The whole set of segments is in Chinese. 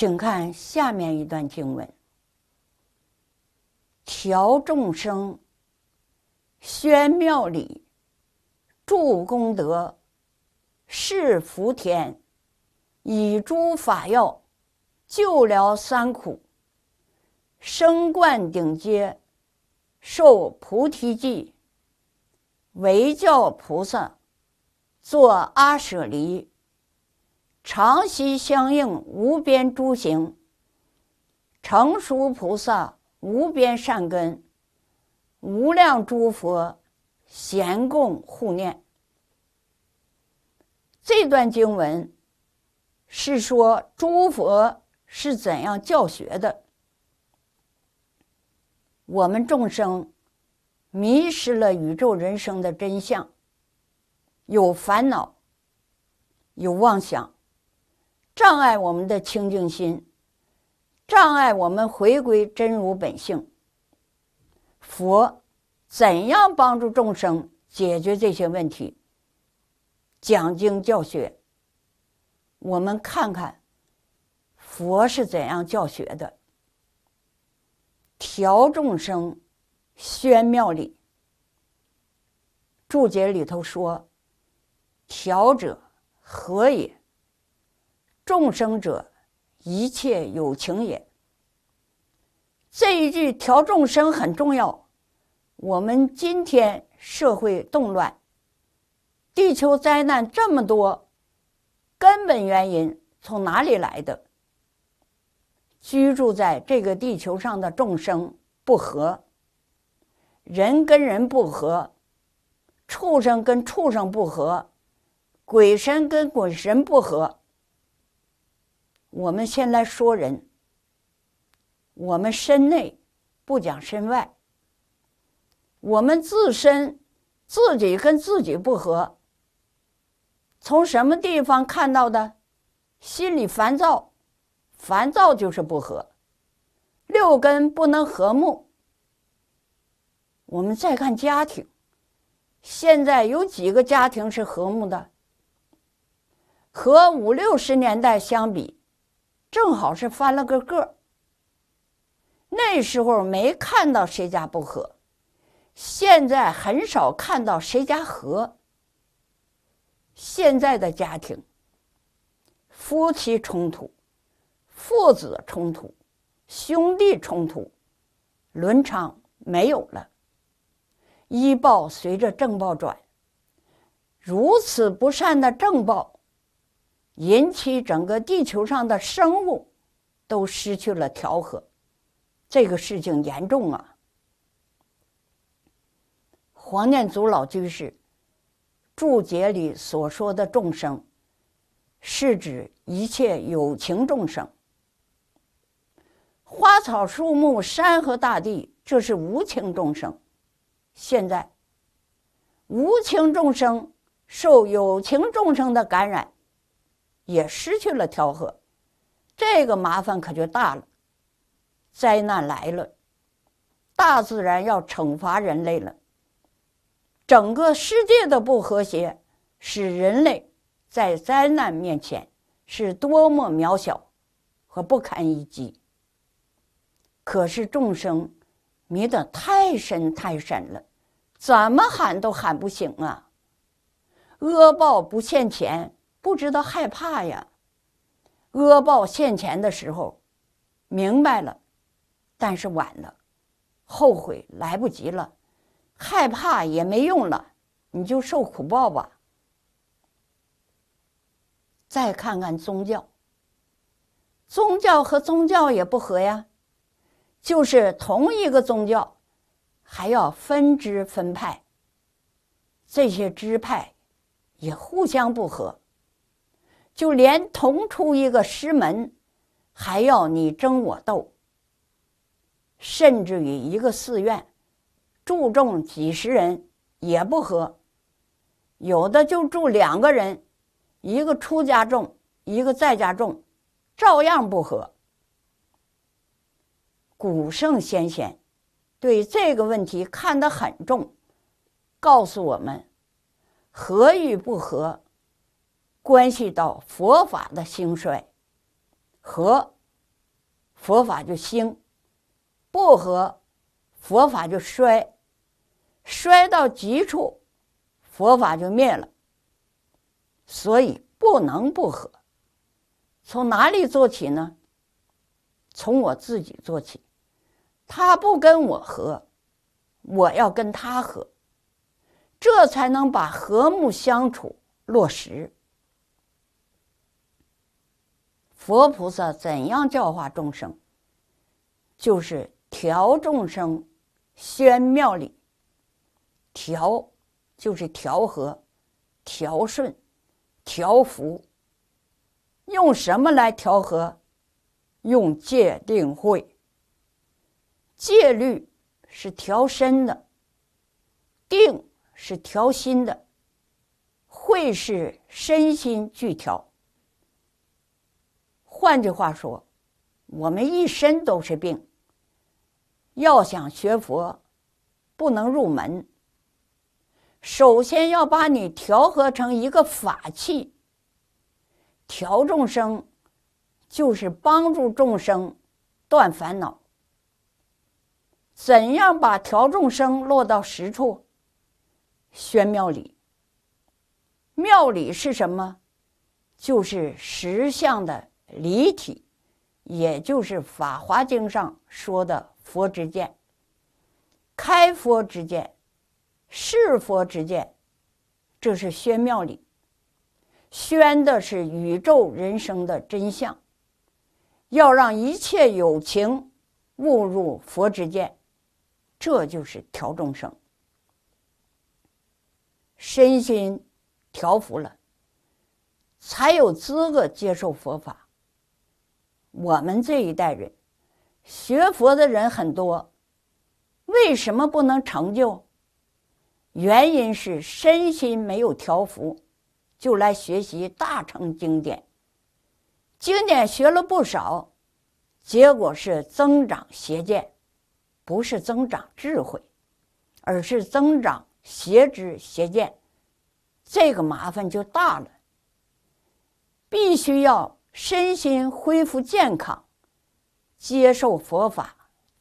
请看下面一段经文：调众生，宣妙理，助功德，是福田，以诸法药救疗三苦，升冠顶阶，受菩提记，为教菩萨，作阿舍离。常希相应无边诸行，成熟菩萨无边善根，无量诸佛咸共护念。这段经文是说诸佛是怎样教学的。我们众生迷失了宇宙人生的真相，有烦恼，有妄想。障碍我们的清净心，障碍我们回归真如本性。佛怎样帮助众生解决这些问题？讲经教学，我们看看佛是怎样教学的。调众生，宣妙理。注解里头说：“调者，和也。”众生者，一切有情也。这一句调众生很重要。我们今天社会动乱，地球灾难这么多，根本原因从哪里来的？居住在这个地球上的众生不和，人跟人不和，畜生跟畜生不和，鬼神跟鬼神不和。我们先来说人，我们身内不讲身外，我们自身自己跟自己不和。从什么地方看到的？心里烦躁，烦躁就是不和，六根不能和睦。我们再看家庭，现在有几个家庭是和睦的？和五六十年代相比。正好是翻了个个那时候没看到谁家不和，现在很少看到谁家和。现在的家庭，夫妻冲突，父子冲突，兄弟冲突，伦常没有了。医报随着正报转，如此不善的正报。引起整个地球上的生物都失去了调和，这个事情严重啊！黄念祖老居士注解里所说的众生，是指一切有情众生；花草树木、山河大地，这是无情众生。现在，无情众生受有情众生的感染。也失去了调和，这个麻烦可就大了。灾难来了，大自然要惩罚人类了。整个世界的不和谐，使人类在灾难面前是多么渺小和不堪一击。可是众生迷得太深太深了，怎么喊都喊不醒啊！恶报不欠钱。不知道害怕呀！恶报现前的时候，明白了，但是晚了，后悔来不及了，害怕也没用了，你就受苦报吧。再看看宗教，宗教和宗教也不合呀，就是同一个宗教，还要分支分派，这些支派也互相不合。就连同出一个师门，还要你争我斗；甚至于一个寺院，住众几十人也不合；有的就住两个人，一个出家众，一个在家众，照样不合。古圣先贤对这个问题看得很重，告诉我们：合与不合。关系到佛法的兴衰，和佛法就兴；不和佛法就衰，衰到极处，佛法就灭了。所以不能不和。从哪里做起呢？从我自己做起。他不跟我和，我要跟他和，这才能把和睦相处落实。佛菩萨怎样教化众生？就是调众生，宣妙理。调就是调和、调顺、调福，用什么来调和？用戒定慧。戒律是调身的，定是调心的，慧是身心俱调。换句话说，我们一身都是病。要想学佛，不能入门。首先要把你调和成一个法器，调众生，就是帮助众生断烦恼。怎样把调众生落到实处？宣庙里，庙里是什么？就是石像的。离体，也就是《法华经》上说的“佛之见”，开佛之见，是佛之见。这是宣妙理，宣的是宇宙人生的真相。要让一切有情误入佛之见，这就是调众生。身心调服了，才有资格接受佛法。我们这一代人学佛的人很多，为什么不能成就？原因是身心没有调伏，就来学习大乘经典。经典学了不少，结果是增长邪见，不是增长智慧，而是增长邪知邪见，这个麻烦就大了。必须要。身心恢复健康，接受佛法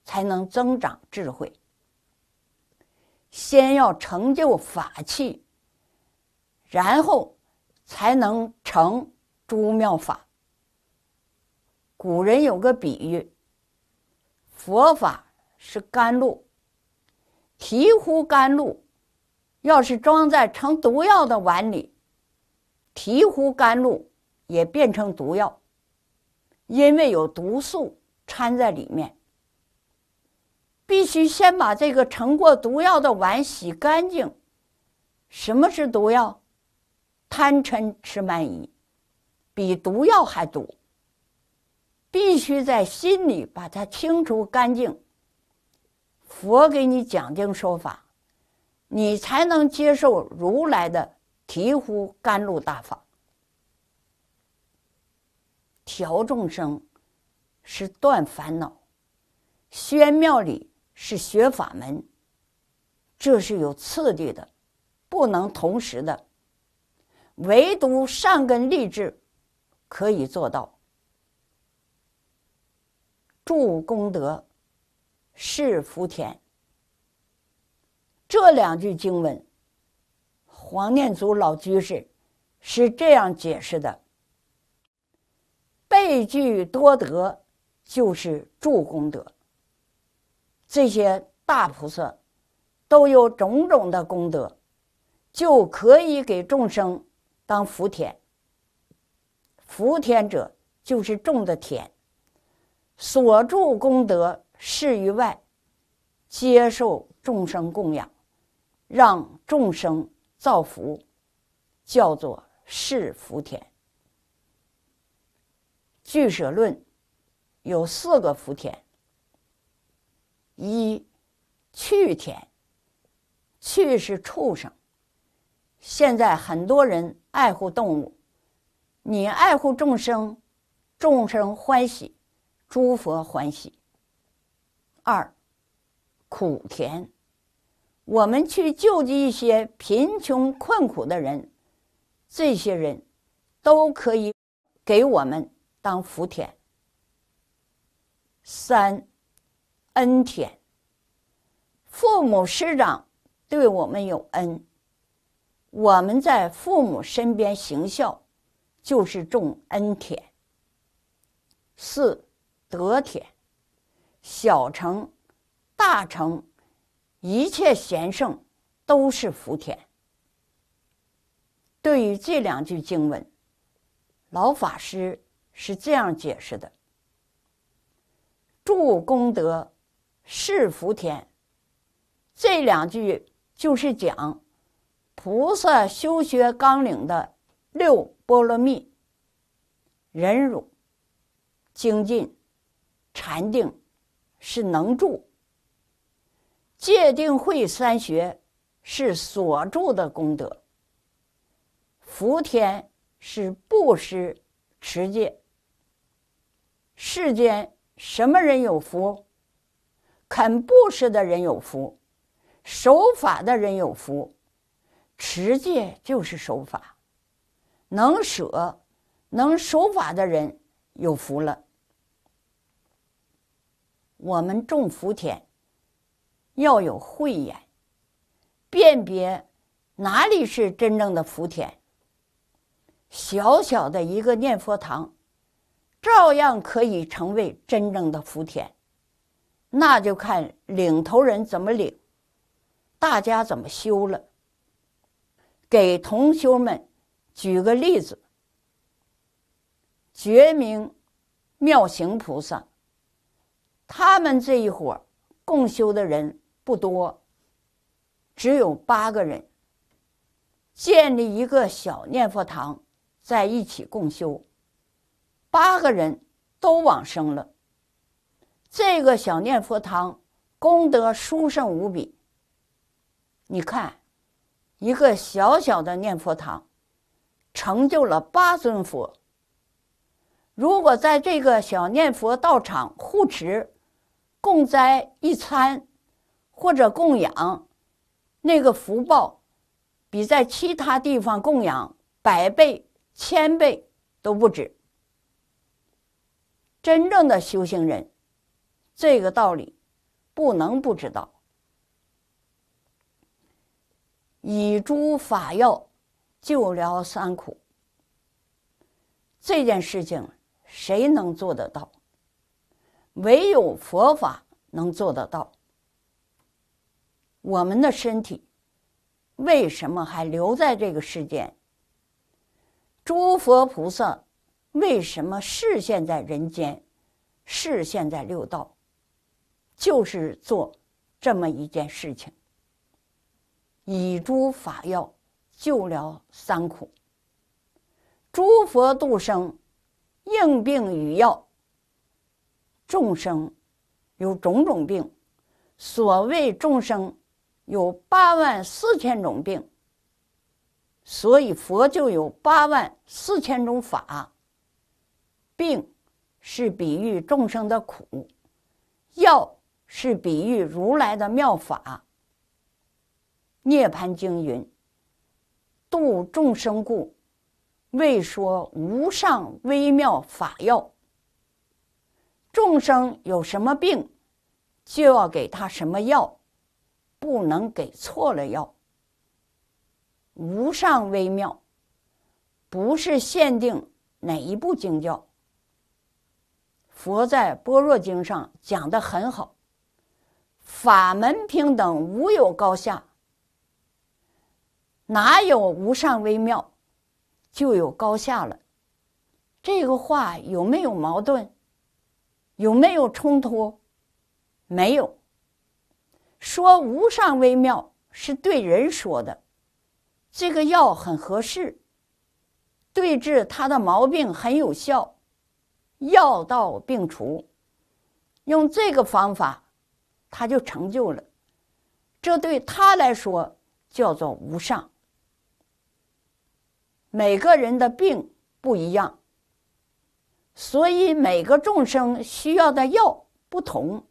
才能增长智慧。先要成就法器，然后才能成诸妙法。古人有个比喻：佛法是甘露，醍醐甘露，要是装在盛毒药的碗里，醍醐甘露。也变成毒药，因为有毒素掺在里面。必须先把这个盛过毒药的碗洗干净。什么是毒药？贪嗔痴慢疑，比毒药还毒。必须在心里把它清除干净。佛给你讲经说法，你才能接受如来的醍醐甘露大法。调众生是断烦恼，宣妙理是学法门，这是有次第的，不能同时的。唯独善根立志可以做到，助功德是福田。这两句经文，黄念祖老居士是这样解释的。备具多德，就是助功德。这些大菩萨都有种种的功德，就可以给众生当福田。福田者，就是种的田。所助功德施于外，接受众生供养，让众生造福，叫做是福田。具舍论有四个福田：一、去田，去是畜生。现在很多人爱护动物，你爱护众生，众生欢喜，诸佛欢喜。二、苦田，我们去救济一些贫穷困苦的人，这些人都可以给我们。当福田，三恩田。父母师长对我们有恩，我们在父母身边行孝，就是种恩田。四德田，小成、大成，一切贤圣都是福田。对于这两句经文，老法师。是这样解释的：“助功德是福田。”这两句就是讲菩萨修学纲领的六波罗蜜：忍辱、精进、禅定，是能助；戒定慧三学是所住的功德。福田是布施、持戒。世间什么人有福？肯布施的人有福，守法的人有福，持戒就是守法，能舍能守法的人有福了。我们种福田，要有慧眼，辨别哪里是真正的福田。小小的一个念佛堂。照样可以成为真正的福田，那就看领头人怎么领，大家怎么修了。给同修们举个例子：觉明、妙行菩萨，他们这一伙共修的人不多，只有八个人，建立一个小念佛堂，在一起共修。八个人都往生了。这个小念佛堂功德殊胜无比。你看，一个小小的念佛堂，成就了八尊佛。如果在这个小念佛道场护持、供斋一餐，或者供养，那个福报，比在其他地方供养百倍、千倍都不止。真正的修行人，这个道理不能不知道。以诸法药救疗三苦，这件事情谁能做得到？唯有佛法能做得到。我们的身体为什么还留在这个世间？诸佛菩萨。为什么视现在人间，视现在六道，就是做这么一件事情：以诸法药救了三苦，诸佛度生，应病与药。众生有种种病，所谓众生有八万四千种病，所以佛就有八万四千种法。病是比喻众生的苦，药是比喻如来的妙法。《涅盘经》云：“度众生故，为说无上微妙法药。”众生有什么病，就要给他什么药，不能给错了药。无上微妙，不是限定哪一部经教。佛在《般若经》上讲的很好，法门平等，无有高下，哪有无上微妙，就有高下了。这个话有没有矛盾？有没有冲突？没有。说无上微妙是对人说的，这个药很合适，对治他的毛病很有效。药到病除，用这个方法，他就成就了。这对他来说叫做无上。每个人的病不一样，所以每个众生需要的药不同。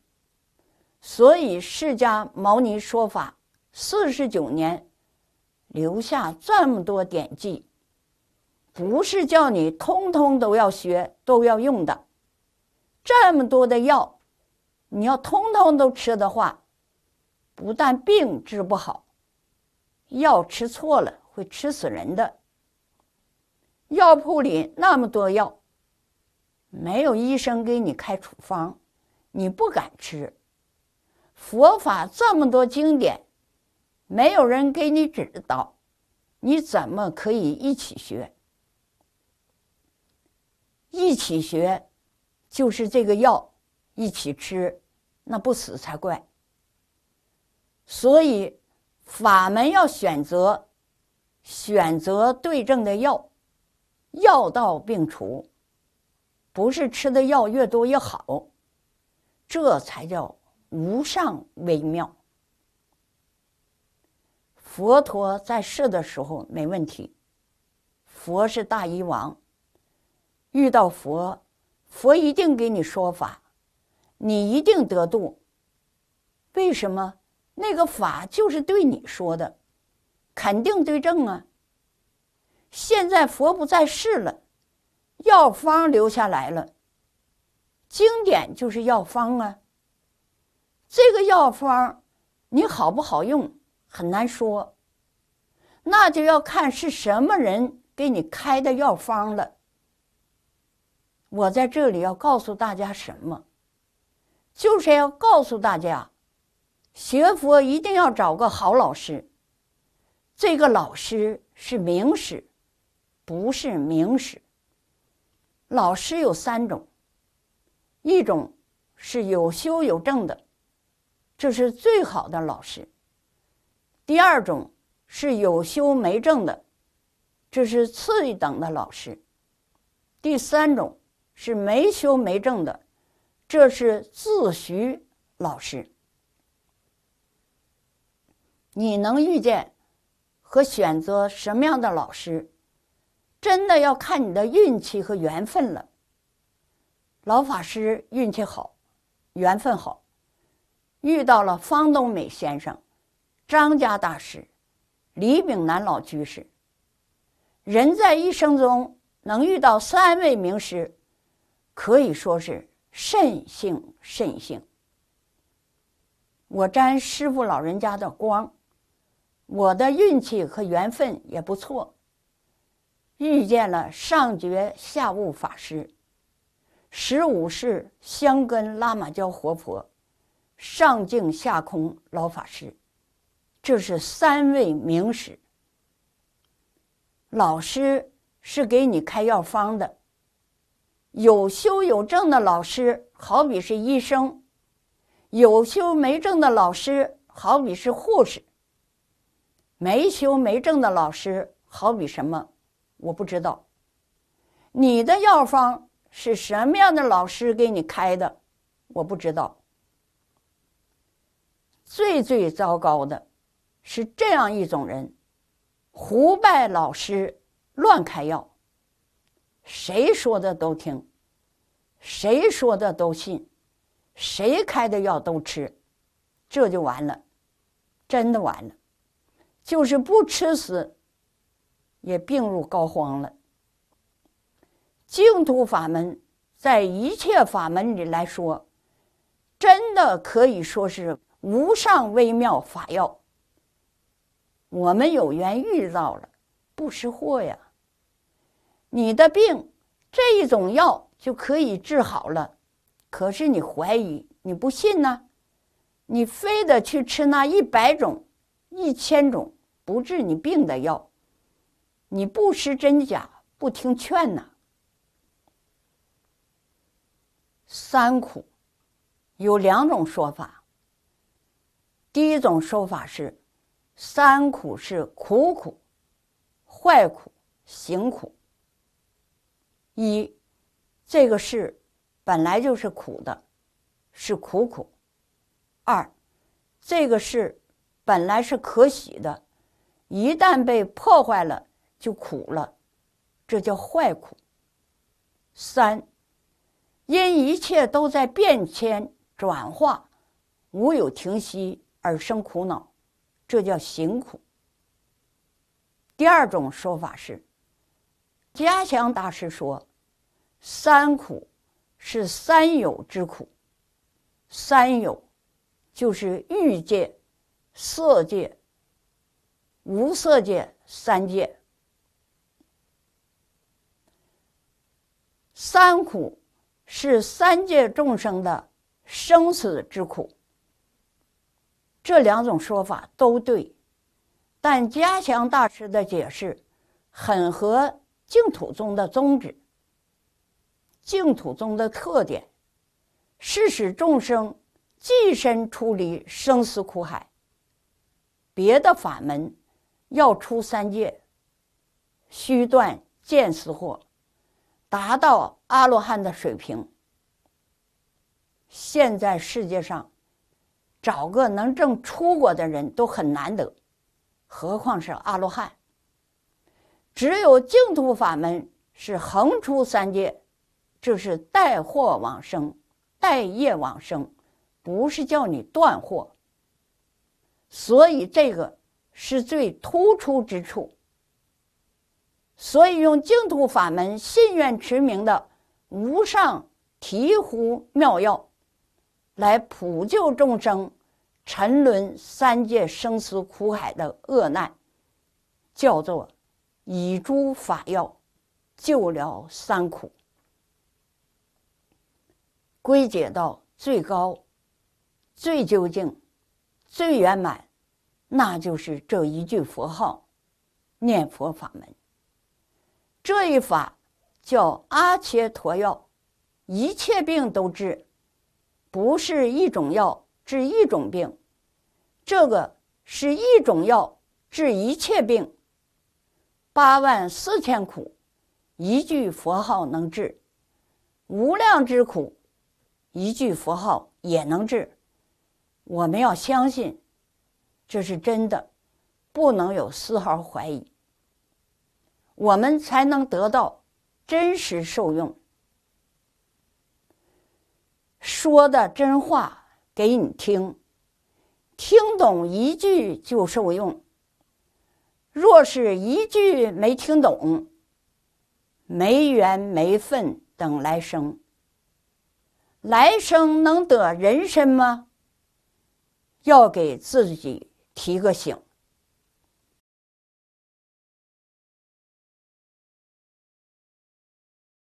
所以释迦牟尼说法四十九年，留下这么多典籍。不是叫你通通都要学、都要用的，这么多的药，你要通通都吃的话，不但病治不好，药吃错了会吃死人的。药铺里那么多药，没有医生给你开处方，你不敢吃。佛法这么多经典，没有人给你指导，你怎么可以一起学？一起学，就是这个药一起吃，那不死才怪。所以，法门要选择选择对症的药，药到病除，不是吃的药越多越好，这才叫无上微妙。佛陀在世的时候没问题，佛是大医王。遇到佛，佛一定给你说法，你一定得度。为什么？那个法就是对你说的，肯定对症啊。现在佛不在世了，药方留下来了。经典就是药方啊。这个药方，你好不好用很难说，那就要看是什么人给你开的药方了。我在这里要告诉大家什么，就是要告诉大家，学佛一定要找个好老师。这个老师是明师，不是名师。老师有三种，一种是有修有证的，这是最好的老师；第二种是有修没证的，这是次一等的老师；第三种。是没修没证的，这是自诩老师。你能遇见和选择什么样的老师，真的要看你的运气和缘分了。老法师运气好，缘分好，遇到了方东美先生、张家大师、李炳南老居士。人在一生中能遇到三位名师。可以说是甚幸甚幸，我沾师傅老人家的光，我的运气和缘分也不错。遇见了上觉下悟法师，十五世香根拉玛教活佛，上净下空老法师，这是三位名师。老师是给你开药方的。有修有证的老师，好比是医生；有修没证的老师，好比是护士；没修没证的老师，好比什么？我不知道。你的药方是什么样的？老师给你开的，我不知道。最最糟糕的，是这样一种人：胡拜老师，乱开药。谁说的都听，谁说的都信，谁开的药都吃，这就完了，真的完了，就是不吃死，也病入膏肓了。净土法门在一切法门里来说，真的可以说是无上微妙法药。我们有缘遇到了，不识货呀。你的病，这一种药就可以治好了。可是你怀疑，你不信呢？你非得去吃那一百种、一千种不治你病的药。你不识真假，不听劝呐。三苦有两种说法。第一种说法是，三苦是苦苦、坏苦、行苦。一，这个事本来就是苦的，是苦苦；二，这个事本来是可喜的，一旦被破坏了就苦了，这叫坏苦；三，因一切都在变迁转化，无有停息而生苦恼，这叫行苦。第二种说法是。嘉祥大师说：“三苦是三有之苦，三有就是欲界、色界、无色界三界。三苦是三界众生的生死之苦。这两种说法都对，但嘉祥大师的解释很合。”净土宗的宗旨，净土宗的特点是使众生净身出离生死苦海。别的法门要出三界，须断见思惑，达到阿罗汉的水平。现在世界上找个能证出果的人都很难得，何况是阿罗汉？只有净土法门是横出三界，就是带货往生、带业往生，不是叫你断货。所以这个是最突出之处。所以用净土法门信愿持名的无上醍醐妙药，来普救众生沉沦三界生死苦海的厄难，叫做。以诸法药救了三苦，归结到最高、最究竟、最圆满，那就是这一句佛号“念佛法门”。这一法叫阿切陀药，一切病都治，不是一种药治一种病，这个是一种药治一切病。八万四千苦，一句佛号能治；无量之苦，一句佛号也能治。我们要相信这是真的，不能有丝毫怀疑，我们才能得到真实受用。说的真话给你听，听懂一句就受用。若是一句没听懂，没缘没份，等来生。来生能得人身吗？要给自己提个醒。